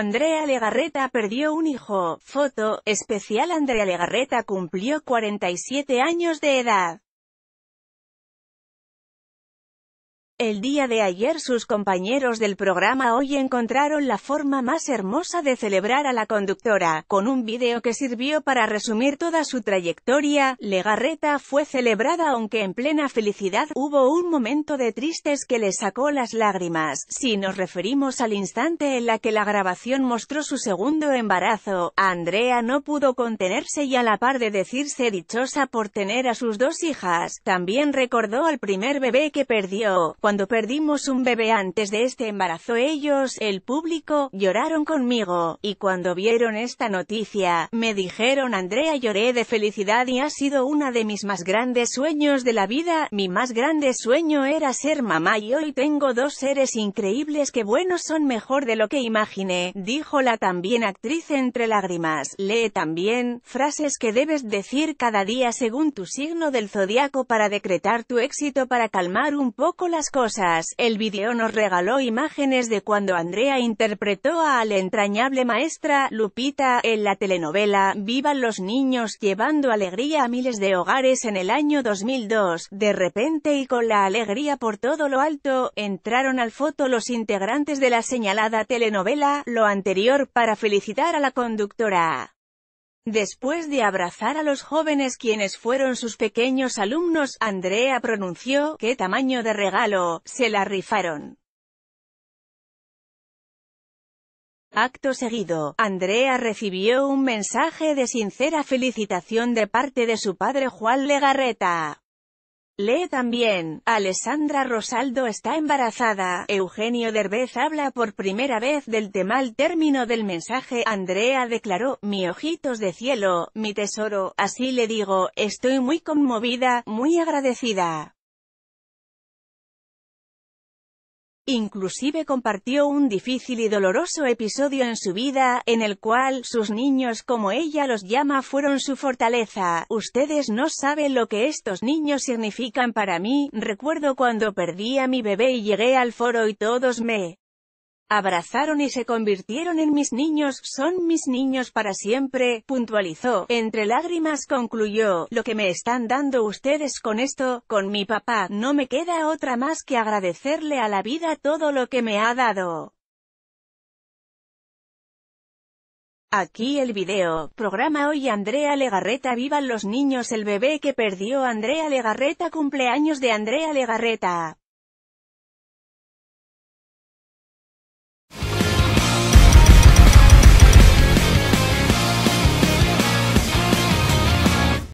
Andrea Legarreta perdió un hijo. Foto, especial Andrea Legarreta cumplió 47 años de edad. El día de ayer sus compañeros del programa Hoy encontraron la forma más hermosa de celebrar a la conductora, con un video que sirvió para resumir toda su trayectoria, Legarreta fue celebrada aunque en plena felicidad, hubo un momento de tristes que le sacó las lágrimas, si nos referimos al instante en la que la grabación mostró su segundo embarazo, Andrea no pudo contenerse y a la par de decirse dichosa por tener a sus dos hijas, también recordó al primer bebé que perdió, cuando perdimos un bebé antes de este embarazo ellos, el público, lloraron conmigo, y cuando vieron esta noticia, me dijeron Andrea lloré de felicidad y ha sido una de mis más grandes sueños de la vida, mi más grande sueño era ser mamá y hoy tengo dos seres increíbles que buenos son mejor de lo que imaginé, dijo la también actriz entre lágrimas, lee también, frases que debes decir cada día según tu signo del zodiaco para decretar tu éxito para calmar un poco las el video nos regaló imágenes de cuando Andrea interpretó a la entrañable maestra Lupita en la telenovela Vivan los niños llevando alegría a miles de hogares en el año 2002. De repente y con la alegría por todo lo alto, entraron al foto los integrantes de la señalada telenovela, lo anterior para felicitar a la conductora. Después de abrazar a los jóvenes quienes fueron sus pequeños alumnos, Andrea pronunció, ¡qué tamaño de regalo! Se la rifaron. Acto seguido, Andrea recibió un mensaje de sincera felicitación de parte de su padre Juan Legarreta. Lee también, Alessandra Rosaldo está embarazada, Eugenio Derbez habla por primera vez del tema al término del mensaje, Andrea declaró, mi ojitos de cielo, mi tesoro, así le digo, estoy muy conmovida, muy agradecida. Inclusive compartió un difícil y doloroso episodio en su vida, en el cual, sus niños como ella los llama fueron su fortaleza. Ustedes no saben lo que estos niños significan para mí, recuerdo cuando perdí a mi bebé y llegué al foro y todos me abrazaron y se convirtieron en mis niños, son mis niños para siempre, puntualizó, entre lágrimas concluyó, lo que me están dando ustedes con esto, con mi papá, no me queda otra más que agradecerle a la vida todo lo que me ha dado. Aquí el video, programa hoy Andrea Legarreta Vivan los niños el bebé que perdió Andrea Legarreta cumpleaños de Andrea Legarreta